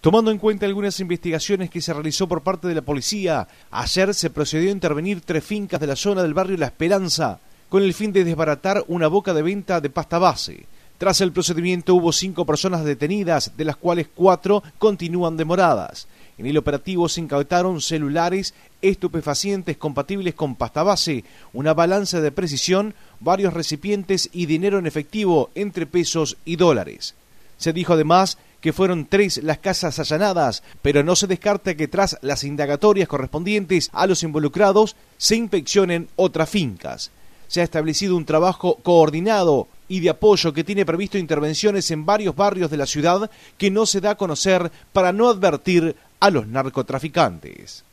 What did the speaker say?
Tomando en cuenta algunas investigaciones que se realizó por parte de la policía, ayer se procedió a intervenir tres fincas de la zona del barrio La Esperanza con el fin de desbaratar una boca de venta de pasta base. Tras el procedimiento hubo cinco personas detenidas, de las cuales cuatro continúan demoradas. En el operativo se incautaron celulares, estupefacientes compatibles con pasta base, una balanza de precisión, varios recipientes y dinero en efectivo entre pesos y dólares. Se dijo además que fueron tres las casas allanadas, pero no se descarta que tras las indagatorias correspondientes a los involucrados se inspeccionen otras fincas. Se ha establecido un trabajo coordinado y de apoyo que tiene previsto intervenciones en varios barrios de la ciudad que no se da a conocer para no advertir a los narcotraficantes.